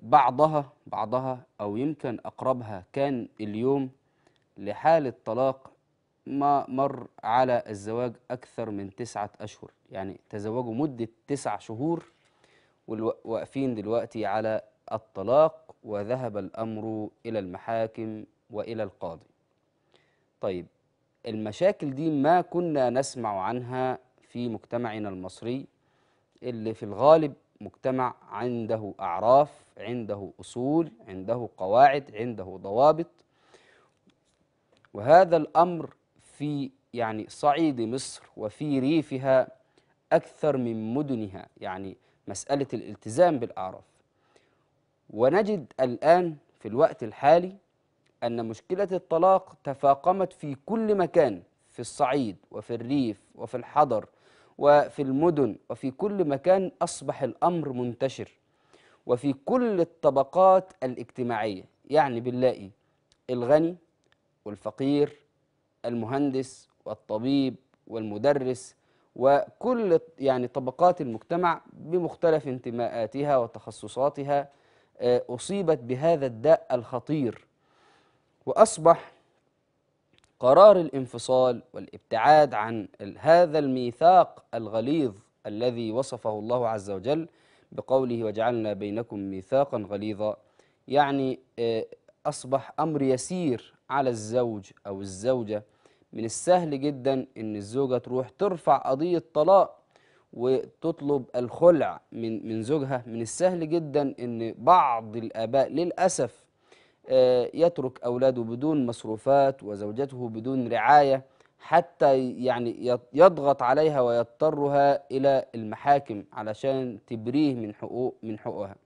بعضها بعضها أو يمكن أقربها كان اليوم لحالة طلاق ما مر على الزواج أكثر من تسعة أشهر يعني تزوجوا مدة تسع شهور واقفين دلوقتي على الطلاق وذهب الأمر إلى المحاكم وإلى القاضي طيب المشاكل دي ما كنا نسمع عنها في مجتمعنا المصري اللي في الغالب مجتمع عنده أعراف عنده أصول عنده قواعد عنده ضوابط وهذا الأمر في يعني صعيد مصر وفي ريفها أكثر من مدنها يعني مسألة الالتزام بالأعراف ونجد الآن في الوقت الحالي أن مشكلة الطلاق تفاقمت في كل مكان في الصعيد وفي الريف وفي الحضر وفي المدن وفي كل مكان أصبح الأمر منتشر وفي كل الطبقات الاجتماعية يعني بنلاقي الغني والفقير المهندس والطبيب والمدرس وكل يعني طبقات المجتمع بمختلف انتماءاتها وتخصصاتها آه، أصيبت بهذا الداء الخطير وأصبح قرار الانفصال والابتعاد عن هذا الميثاق الغليظ الذي وصفه الله عز وجل بقوله وجعلنا بينكم ميثاقا غليظا يعني آه، اصبح امر يسير على الزوج او الزوجه من السهل جدا ان الزوجه تروح ترفع قضيه طلاق وتطلب الخلع من من زوجها من السهل جدا ان بعض الاباء للاسف آه، يترك أولاده بدون مصروفات وزوجته بدون رعاية حتى يعني يضغط عليها ويضطرها إلى المحاكم علشان تبريه من حقوق من حقوقها